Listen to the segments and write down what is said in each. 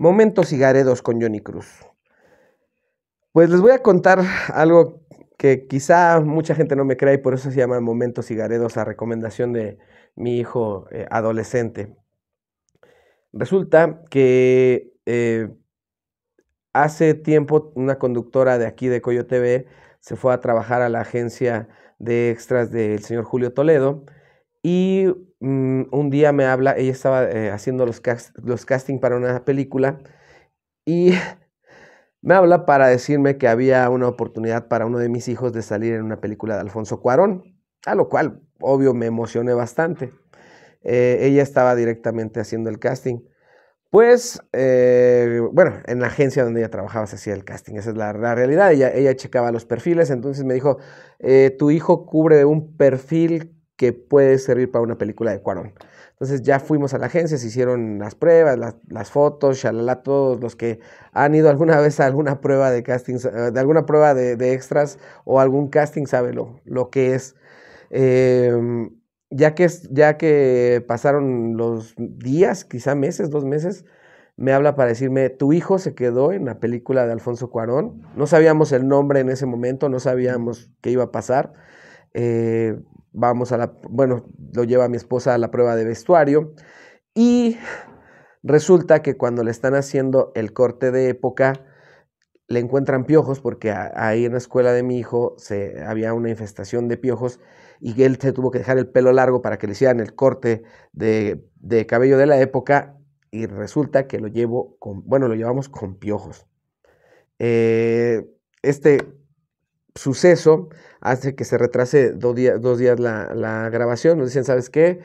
Momentos Cigaredos con Johnny Cruz. Pues les voy a contar algo que quizá mucha gente no me crea y por eso se llama Momentos Cigaredos a recomendación de mi hijo eh, adolescente. Resulta que eh, hace tiempo una conductora de aquí de Coyo TV se fue a trabajar a la agencia de extras del señor Julio Toledo y mm, un día me habla, ella estaba eh, haciendo los, casting para una película y me habla para decirme que había una oportunidad para uno de mis hijos de salir en una película de Alfonso Cuarón, a lo cual, obvio, me emocioné bastante. Eh, ella estaba directamente haciendo el casting. Pues, eh, bueno, en la agencia donde ella trabajaba se hacía el casting, esa es la, realidad. Ella, ella, checaba los perfiles, entonces me dijo, tu hijo cubre un perfil que puede servir para una película de Cuarón. Entonces ya fuimos a la agencia, se hicieron las pruebas, las, fotos, shalala, todos los que han ido alguna vez a alguna prueba de casting, eh, de alguna prueba de, extras o algún casting, sabe lo, que es. Em, ya, que, ya que pasaron los días, quizá meses, dos meses, me habla para decirme, tu hijo se quedó en la película de Alfonso Cuarón. No sabíamos el nombre en ese momento, no sabíamos qué iba a pasar. Eh, vamos a la, bueno, lo lleva mi esposa a la prueba de vestuario y resulta que cuando le están haciendo el corte de época, le encuentran piojos porque ahí en la escuela de mi hijo se, había una infestación de piojos y él se tuvo que dejar el pelo largo para que le hicieran el corte de, cabello de la época y resulta que lo llevo con, bueno, lo llevamos con piojos. Eh, este suceso hace que se retrase dos, días la, grabación. Nos dicen, ¿sabes qué?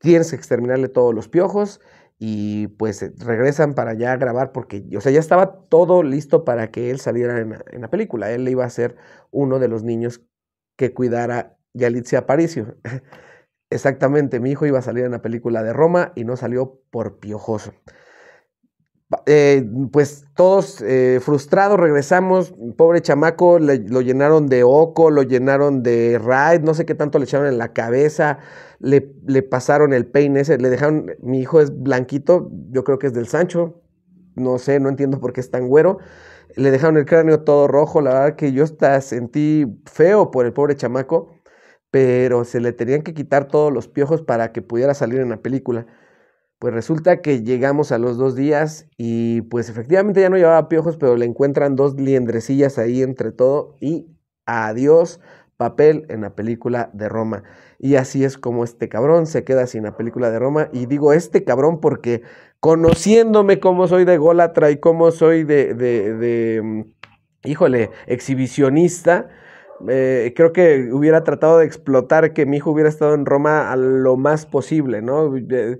Tienes que exterminarle todos los piojos y pues eh, regresan para ya grabar porque, o sea, ya estaba todo listo para que él saliera en, la película. Él iba a ser uno de los niños que cuidara Yalitza Aparicio. Exactamente, mi hijo iba a salir en la película de Roma y no salió por piojoso. Eh, pues todos eh, frustrados regresamos, pobre chamaco, le, lo llenaron de oco, lo llenaron de raid, no sé qué tanto le echaron en la cabeza, le, le, pasaron el peine ese, le dejaron, mi hijo es blanquito, yo creo que es del Sancho, no sé, no entiendo por qué es tan güero, le dejaron el cráneo todo rojo, la verdad que yo hasta sentí feo por el pobre chamaco, pero se le tenían que quitar todos los piojos para que pudiera salir en la película. Pues resulta que llegamos a los dos días y pues efectivamente ya no llevaba piojos, pero le encuentran dos liendrecillas ahí entre todo y adiós papel en la película de Roma. Y así es como este cabrón se queda sin la película de Roma. Y digo este cabrón porque conociéndome cómo soy de Gólatra y cómo soy de, de, de mm, híjole, exhibicionista, eh, creo que hubiera tratado de explotar que mi hijo hubiera estado en Roma a lo más posible, ¿no? Eh,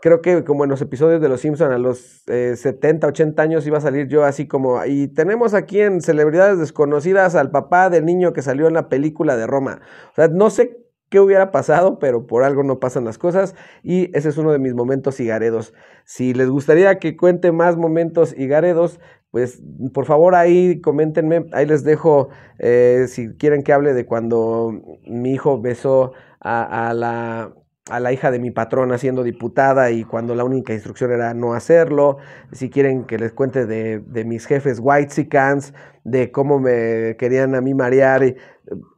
creo que como en los episodios de Los Simpson a los 70, eh, 80 años iba a salir yo así como, y tenemos aquí en Celebridades Desconocidas al papá del niño que salió en la película de Roma. O sea, no sé qué hubiera pasado, pero por algo no pasan las cosas y ese es uno de mis momentos cigaredos. Si les gustaría que cuente más momentos cigaredos, pues por favor ahí coméntenme, ahí les dejo eh, si quieren que hable de cuando mi hijo besó a la a la hija de mi patrón siendo diputada y cuando la única instrucción era no hacerlo, si quieren que les cuente de, mis jefes white sicans, de cómo me querían a mí marear. Eh,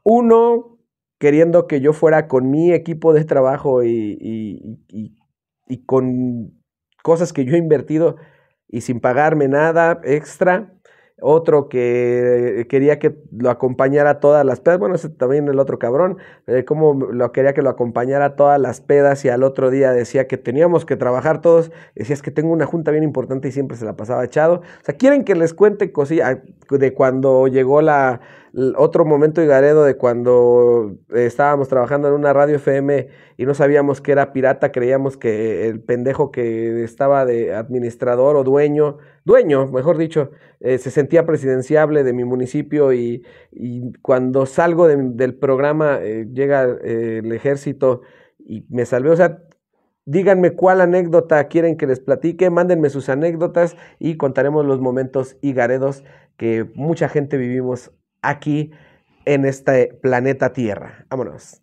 uno, queriendo que yo fuera con mi equipo de trabajo y con cosas que yo he invertido y sin pagarme nada extra otro que quería que lo acompañara a todas las pedas, bueno, ese también el otro cabrón, eh, como lo quería que lo acompañara a todas las pedas y al otro día decía que teníamos que trabajar todos, decía es que tengo una junta bien importante y siempre se la pasaba echado. O sea, quieren que les cuente cosillas ah, de cuando llegó la, otro momento Igaredo de cuando estábamos trabajando en una radio FM y no sabíamos que era pirata, creíamos que el pendejo que estaba de administrador o dueño, dueño, mejor dicho, eh, se sentía presidenciable de mi municipio y, cuando salgo del programa eh, llega eh, el ejército y me salvé, o sea, díganme cuál anécdota quieren que les platique, mándenme sus anécdotas y contaremos los momentos higaredos que mucha gente vivimos aquí en este planeta Tierra. Vámonos.